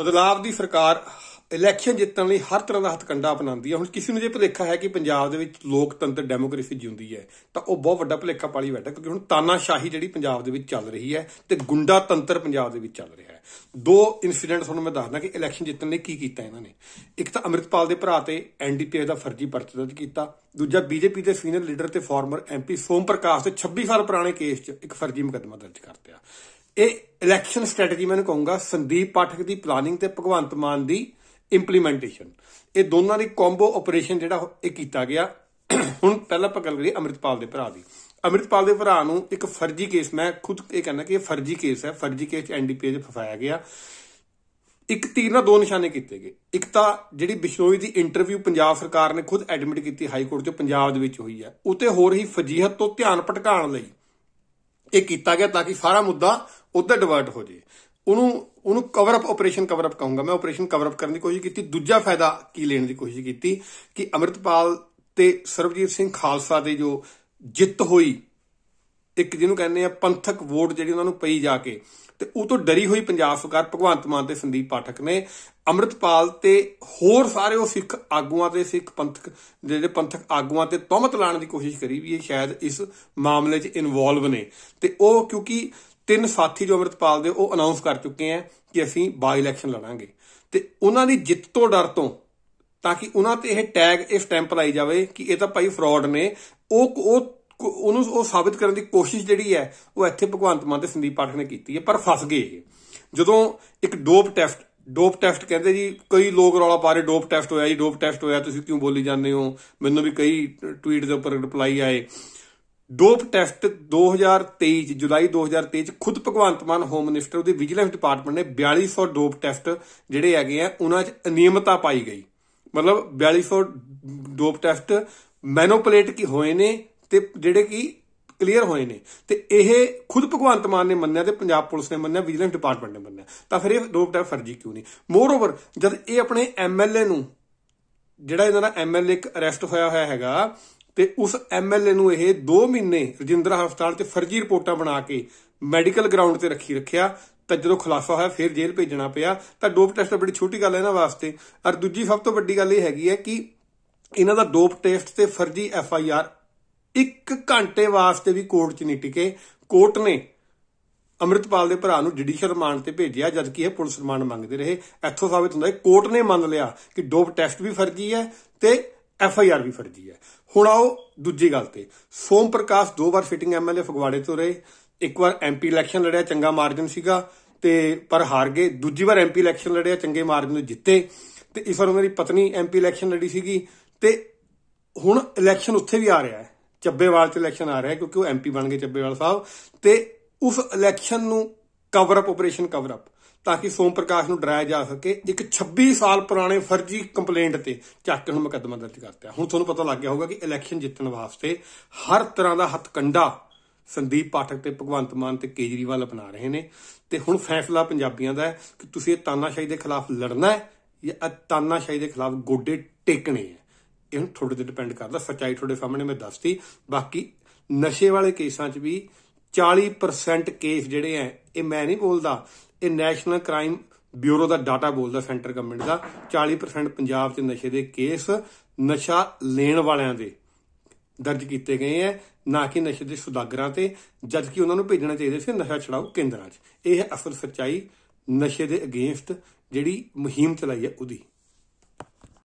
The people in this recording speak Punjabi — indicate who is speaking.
Speaker 1: ਬਦਲਾਵ ਦੀ ਸਰਕਾਰ ਇਲੈਕਸ਼ਨ ਜਿੱਤਣ ਲਈ ਹਰ ਤਰ੍ਹਾਂ ਦਾ ਹਥਕੰਡਾ ਅਪਣਾਉਂਦੀ ਹੈ ਹੁਣ ਕਿਸੇ ਨੂੰ ਜੇ ਭੁਲੇਖਾ ਹੈ ਕਿ ਪੰਜਾਬ ਦੇ ਵਿੱਚ ਲੋਕਤੰਤਰ ਡੈਮੋਕ੍ਰੇਸੀ ਜਿਉਂਦੀ ਹੈ ਤਾਂ ਉਹ ਬਹੁਤ ਵੱਡਾ ਭੁਲੇਖਾ ਪਾਲੀ ਬੈਠਾ ਕਿਉਂਕਿ ਹੁਣ ਤਾਨਾਸ਼ਾਹੀ ਜਿਹੜੀ ਪੰਜਾਬ ਦੇ ਵਿੱਚ ਚੱਲ ਰਹੀ ਹੈ ਤੇ ਗੁੰਡਾ ਤੰਤਰ ਪੰਜਾਬ ਦੇ ਵਿੱਚ ਚੱਲ ਰਿਹਾ ਹੈ ਦੋ ਇਨਸੀਡੈਂਟ ਤੁਹਾਨੂੰ ਮੈਂ ਦੱਸਦਾ ਕਿ ਇਲੈਕਸ਼ਨ ਜਿੱਤਣ ਲਈ ਕੀ ਕੀਤਾ ਇਹਨਾਂ ਨੇ ਇੱਕ ਤਾਂ ਅਮਰਿਤਪਾਲ ਦੇ ਭਰਾ ਤੇ ਐਨਡੀਪੀ ਦਾ ਫਰਜ਼ੀ ਪਰਚਾ ਦਰਜ ਕੀਤਾ ਦੂਜਾ ਬੀਜੇਪੀ ਦੇ ਸੀਨੀਅਰ ਲੀਡਰ ਤੇ ਫਾਰਮਰ ਐਮਪੀ ਸੋਮ ਪ੍ਰਕਾਸ਼ ਤੇ 26 ਸਾਲ ਪੁਰਾਣੇ ਕੇਸ 'ਚ ਇੱਕ ਫਰਜ਼ੀ ਮੁਕੱਦਮਾ ਦਰਜ ਕਰਤਿਆ ਇਹ ਇਲੈਕਸ਼ਨ ਸਟ੍ਰੈਟਜੀ ਮੈਂ ਕਹੂੰਗਾ ਸੰਦੀਪ ਪਾਠਕ ਦੀ ਪਲਾਨਿੰਗ ਤੇ ਭਗਵੰਤ ਮਾਨ ਦੀ ਇੰਪਲੀਮੈਂਟੇਸ਼ਨ ਇਹ ਦੋਨਾਂ ਦੀ ਕੰਬੋ ਆਪਰੇਸ਼ਨ ਜਿਹੜਾ ਇਹ ਕੀਤਾ ਗਿਆ ਹੁਣ ਪਹਿਲਾਂ ਆਪਾਂ ਗੱਲ ਕਰੀਏ ਅਮਰਿਤਪਾਲ ਦੇ ਭਰਾ ਦੀ ਅਮਰਿਤਪਾਲ ਦੇ ਭਰਾ ਨੂੰ ਇੱਕ ਫਰਜ਼ੀ ਕੇਸ ਮੈਂ ਖੁਦ ਇਹ ਕਹਿੰਦਾ ਕਿ ਇਹ ਫਰਜ਼ੀ ਕੇਸ ਹੈ ਫਰਜ਼ੀ ਕੇਸ ਐਨਡੀਪੀਏ ਦੇ ਫਸਾਇਆ ਗਿਆ ਇੱਕ ਤੀਰ ਨਾਲ ਦੋ ਨਿਸ਼ਾਨੇ ਕੀਤੇ ਗਏ ਇੱਕ ਤਾਂ ਜਿਹੜੀ ਬਿਸ਼ਨੋਈ ਦੀ ਇੰਟਰਵਿਊ ਪੰਜਾਬ ਸਰਕਾਰ ਨੇ ਖੁਦ ਐਡਮਿਟ ਕੀਤੀ ਹਾਈ ਕੋਰਟ 'ਚ ਪੰਜਾਬ ਦੇ ਵਿੱਚ ਹੋਈ ਹੈ ਉਤੇ ਹੋ ਰਹੀ ਫਜੀਹਤ ਤੋਂ ਧਿਆਨ ਭਟਕਾਉਣ ਲਈ ਇਹ ਕੀਤਾ ਗਿਆ ਤਾਂ ਕਿ ਸਾਰਾ ਮੁੱਦਾ ਉਧਰ ਡਿਵਰਟ ਹੋ ਜੇ ਉਹਨੂੰ ਉਹਨੂੰ cover up operation cover up ਕਹੂੰਗਾ ਮੈਂ ਆਪਰੇਸ਼ਨ ਕਵਰ ਅਪ ਕਰਨ ਦੀ ਕੋਸ਼ਿਸ਼ ਕੀਤੀ ਦੂਜਾ ਫਾਇਦਾ ਕੀ ਲੈਣ ਦੀ ਕੋਸ਼ਿਸ਼ ਕੀਤੀ ਕਿ ਅਮਰਤਪਾਲ ਤੇ ਸਰਬਜੀਤ ਸਿੰਘ ਖਾਲਸਾ ਦੇ ਜੋ ਜਿੱਤ ਹੋਈ ਇੱਕ ਜਿਹਨੂੰ ਕਹਿੰਦੇ ਆ ਪੰਥਕ ਵੋਟ ਜਿਹੜੀ ਉਹਨਾਂ ਨੂੰ ਪਈ ਜਾ ਕੇ ਤੇ ਉਹ ਤੋਂ ਡਰੀ ਹੋਈ ਪੰਜਾਬ ਸਰਕਾਰ ਭਗਵੰਤ ਮਾਨ ਤੇ ਸੰਦੀਪ ਪਾਠਕ ਨੇ ਅਮਰਤਪਾਲ ਤੇ ਹੋਰ ਸਾਰੇ ਉਹ ਸਿੱਖ ਆਗੂਆਂ ਤੇ ਸਿੱਖ ਪੰਥਕ ਜਿਹੜੇ ਪੰਥਕ ਆਗੂਆਂ ਤੇ ਤਹਮਤ ਲਾਣ ਦੀ ਕੋਸ਼ਿਸ਼ ਕਰੀ ਵੀ ਇਹ ਸ਼ਾਇਦ ਇਸ ਮਾਮਲੇ 'ਚ ਇਨਵੋਲਵ ਨੇ ਤੇ ਉਹ ਕਿਉਂਕਿ ਤਿੰਨ ਸਾਥੀ ਜੋ ਅਮਰਿਤਪਾਲ ਦੇ ਉਹ ਅਨਾਉਂਸ ਕਰ ਚੁੱਕੇ ਆ ਕਿ ਅਸੀਂ ਬਾਈ ਇਲੈਕਸ਼ਨ ਲੜਾਂਗੇ ਤੇ ਉਹਨਾਂ ਦੀ ਜਿੱਤ ਤੋਂ ਡਰ ਤੋਂ ਤਾਂ ਕਿ ਉਹਨਾਂ ਤੇ ਇਹ ਟੈਗ ਇਸ ਟੈਂਪ ਲਾਈ ਜਾਵੇ ਕਿ ਇਹ ਤਾਂ ਭਾਈ ਫਰਾਡ ਨੇ ਉਹ ਉਹ ਉਹਨੂੰ ਉਹ ਸਾਬਿਤ ਕਰਨ ਦੀ ਕੋਸ਼ਿਸ਼ ਜਿਹੜੀ ਹੈ ਉਹ ਇੱਥੇ ਭਗਵੰਤ ਮਾਨ ਤੇ ਸੰਦੀਪ ਪਾਠਕ ਨੇ ਕੀਤੀ ਹੈ ਪਰ ਫਸ ਗਏ ਜਦੋਂ ਇੱਕ ਡੋਪ ਟੈਸਟ ਡੋਪ ਟੈਸਟ ਕਹਿੰਦੇ ਜੀ ਕਈ ਲੋਕ ਰੌਲਾ ਪਾ ਰਹੇ ਡੋਪ ਟੈਸਟ ਹੋਇਆ ਜੀ ਡੋਪ ਟੈਸਟ ਹੋਇਆ ਤੁਸੀਂ ਕਿਉਂ ਬੋਲੀ ਜਾਂਦੇ ਹੋ ਮੈਨੂੰ ਵੀ ਕਈ ਟਵੀਟ ਦੇ ਉੱਪਰ ਰਿਪਲਾਈ ਆਏ ਡੋਪ ਟੈਸਟ 2023 ਜੁਲਾਈ 2023 ਚ ਖੁਦ ਭਗਵੰਤ ਮਾਨ ਹੋਮ ਮਿਨਿਸਟਰ ਉਹਦੇ ਵਿਜੀਲੈਂਸ ਡਿਪਾਰਟਮੈਂਟ ਨੇ 4200 ਡੋਪ ਟੈਸਟ ਜਿਹੜੇ ਹੈਗੇ ਆ ਉਹਨਾਂ 'ਚ ਅਨਿਯਮਤਾ ਪਾਈ ਗਈ ਮਤਲਬ 4200 ਡੋਪ ਟੈਸਟ ਮੈਨੂਪਲੇਟ ਕੀ ਹੋਏ ਨੇ ਤੇ ਜਿਹੜੇ ਕੀ ਕਲੀਅਰ ਹੋਏ ਨੇ ਤੇ ਇਹ ਖੁਦ ਭਗਵੰਤ ਮਾਨ ਨੇ ਮੰਨਿਆ ਤੇ ਪੰਜਾਬ ਪੁਲਿਸ ਨੇ ਮੰਨਿਆ ਵਿਜੀਲੈਂਸ ਡਿਪਾਰਟਮੈਂਟ ਨੇ ਮੰਨਿਆ ਤਾਂ ਫਿਰ ਇਹ ਡੋਪ ਟੈਸਟ ਫਰਜੀ ਕਿਉਂ ਨਹੀਂ ਮੋਰ ਓਵਰ ਜਦ ਇਹ ਆਪਣੇ ਐਮਐਲਏ ਨੂੰ ਜਿਹੜਾ ਇਹਨਾਂ ਦਾ ਐਮਐਲਏ ਇੱਕ ਅਰੈਸਟ ਹੋਇਆ ਹੋਇਆ ਹੈਗਾ ਤੇ ਉਸ ਐਮਐਲਏ ਨੂੰ ਇਹ 2 ਮਹੀਨੇ ਰਜਿੰਦਰਾ ਹਸਪਤਾਲ ਤੇ ਫਰਜ਼ੀ ਰਿਪੋਰਟਾਂ ਬਣਾ ਕੇ ਮੈਡੀਕਲ ਗਰਾਊਂਡ ਤੇ ਰੱਖੀ ਰੱਖਿਆ ਤਾਂ ਜਦੋਂ ਖੁਲਾਸਾ ਹੋਇਆ ਫਿਰ ਜੇਲ੍ਹ ਭੇਜਣਾ ਪਿਆ ਤਾਂ ਡੋਪ ਟੈਸਟ ਬੜੀ ਛੋਟੀ ਗੱਲ ਹੈ ਇਹਨਾਂ ਵਾਸਤੇ ਔਰ ਦੂਜੀ ਸਭ ਤੋਂ ਵੱਡੀ ਗੱਲ ਇਹ ਹੈਗੀ ਹੈ ਕਿ ਇਹਨਾਂ ਦਾ ਡੋਪ ਟੈਸਟ ਤੇ ਫਰਜ਼ੀ ਐਫ ਆਈ ਆਰ 1 ਘੰਟੇ ਵਾਸਤੇ ਵੀ ਕੋਰਟ 'ਚ ਨਹੀਂ ਟਿਕੇ ਕੋਰਟ ਨੇ ਅਮਰਿਤਪਾਲ ਦੇ ਭਰਾ ਨੂੰ ਜੁਡੀਸ਼ੀਅਲ ਰਿਮਾਂਡ ਤੇ ਭੇਜਿਆ ਜਦ ਕਿ ਇਹ ਪੁਲਿਸ ਰਿਮਾਂਡ ਮੰਗਦੇ ਰਹੇ ਇੱਥੋਂ ਸਾਬਤ ਹੁੰਦਾ ਹੈ ਕੋਰਟ ਨੇ ਮੰਨ ਲਿਆ ਕਿ ਡੋਪ ਟੈਸਟ ਵੀ ਫਰਜ਼ੀ ਹੈ ਤੇ ਐਫ ਆਈ ਆਰ ਵੀ ਫਰਜੀ ਹੈ ਹੁਣ ਆਓ ਦੂਜੀ ਗੱਲ ਤੇ ਸੋਮ ਪ੍ਰਕਾਸ਼ ਦੋ ਵਾਰ ਸਿਟਿੰਗ ਐਮਐਲਏ ਫਗਵਾੜੇ ਤੋਂ ਰਹੇ ਇੱਕ ਵਾਰ ਐਮਪੀ ਇਲੈਕਸ਼ਨ ਲੜਿਆ ਚੰਗਾ ਮਾਰਜਨ ਸੀਗਾ ਤੇ ਪਰ ਹਾਰ ਗਏ ਦੂਜੀ ਵਾਰ ਐਮਪੀ ਇਲੈਕਸ਼ਨ ਲੜਿਆ ਚੰਗੇ ਮਾਰਜਨ ਨੂੰ ਜਿੱਤੇ ਤੇ ਇਸ ਵਾਰ ਮੇਰੀ ਪਤਨੀ ਐਮਪੀ ਇਲੈਕਸ਼ਨ ਲੜੀ ਸੀਗੀ ਤੇ ਹੁਣ ਇਲੈਕਸ਼ਨ ਉੱਥੇ ਵੀ ਆ ਰਿਹਾ ਹੈ ਚੱਬੇਵਾਲ 'ਚ ਇਲੈਕਸ਼ਨ ਆ ਰਿਹਾ ਕਿਉਂਕਿ ਉਹ ਐਮਪੀ ਬਣ ਗਏ ਚੱਬੇਵਾਲ ਸਾਹਿਬ ਤੇ ਉਸ ਇਲੈਕਸ਼ਨ ਨੂੰ cover up operation cover up ਤਾਂ ਕਿ ਸੋਮ ਪ੍ਰਕਾਸ਼ ਨੂੰ ਡਰਾਇਆ ਜਾ ਸਕੇ ਇੱਕ 26 ਸਾਲ ਪੁਰਾਣੇ ਫਰਜ਼ੀ ਕੰਪਲੇਂਟ ਤੇ ਚੱਕ ਨੂੰ ਹੁਣ ਮੁਕੱਦਮਾ ਦਰਜ ਕਰਤਾ ਹੁਣ ਤੁਹਾਨੂੰ ਪਤਾ ਲੱਗ ਗਿਆ ਹੋਊਗਾ ਕਿ ਇਲੈਕਸ਼ਨ ਜਿੱਤਣ ਵਾਸਤੇ ਹਰ ਤਰ੍ਹਾਂ ਦਾ ਹੱਥਕੰਡਾ ਸੰਦੀਪ ਪਾਠਕ ਤੇ ਭਗਵੰਤ ਮਾਨ ਤੇ ਕੇਜਰੀਵਾਲ ਅਪਣਾ ਰਹੇ ਨੇ ਤੇ ਹੁਣ ਫੈਸਲਾ ਪੰਜਾਬੀਆਂ ਦਾ ਹੈ ਕਿ ਤੁਸੀਂ ਇਹ ਤਾਨਾਸ਼ਾਹੀ ਦੇ ਖਿਲਾਫ ਲੜਨਾ ਹੈ ਜਾਂ ਤਾਨਾਸ਼ਾਹੀ ਦੇ ਖਿਲਾਫ ਗੋਡੇ ਟੇਕਣੇ ਹੈ ਇਹ ਤੁਹਾਡੇ ਤੇ ਡਿਪੈਂਡ ਕਰਦਾ ਸੱਚਾਈ ਤੁਹਾਡੇ ਸਾਹਮਣੇ ਮੈਂ ਦੱਸਤੀ ਬਾਕੀ ਨਸ਼ੇ ਵਾਲੇ ਕੇਸਾਂ 'ਚ ਵੀ 40% ਕੇਸ ਜਿਹੜੇ ਐ ਇਹ ਮੈਂ ਨਹੀਂ ਬੋਲਦਾ ਇਹ ਨੈਸ਼ਨਲ ਕ੍ਰਾਈਮ ਬਿਊਰੋ ਦਾ ਡਾਟਾ ਬੋਲਦਾ ਸੈਂਟਰ ਗਵਰਨਮੈਂਟ ਦਾ 40% ਪੰਜਾਬ 'ਚ ਨਸ਼ੇ ਦੇ ਕੇਸ ਨਸ਼ਾ ਲੈਣ ਵਾਲਿਆਂ ਦੇ ਦਰਜ ਕੀਤੇ ਗਏ ਐ ਨਾ ਕਿ ਨਸ਼ੇ ਦੇ ਸੁਦਾਗਰਾਂ ਤੇ ਕਿ ਉਹਨਾਂ ਨੂੰ ਭੇਜਣਾ ਚਾਹੀਦਾ ਸੀ ਨਸ਼ਾ ਛਡਾਓ ਕੇਂਦਰਾਂ 'ਚ ਇਹ ਹੈ ਅਸਲ ਸੱਚਾਈ ਨਸ਼ੇ ਦੇ ਅਗੇਂਸਟ ਜਿਹੜੀ ਮੁਹਿੰਮ ਚਲਾਈ ਹੈ ਉਹਦੀ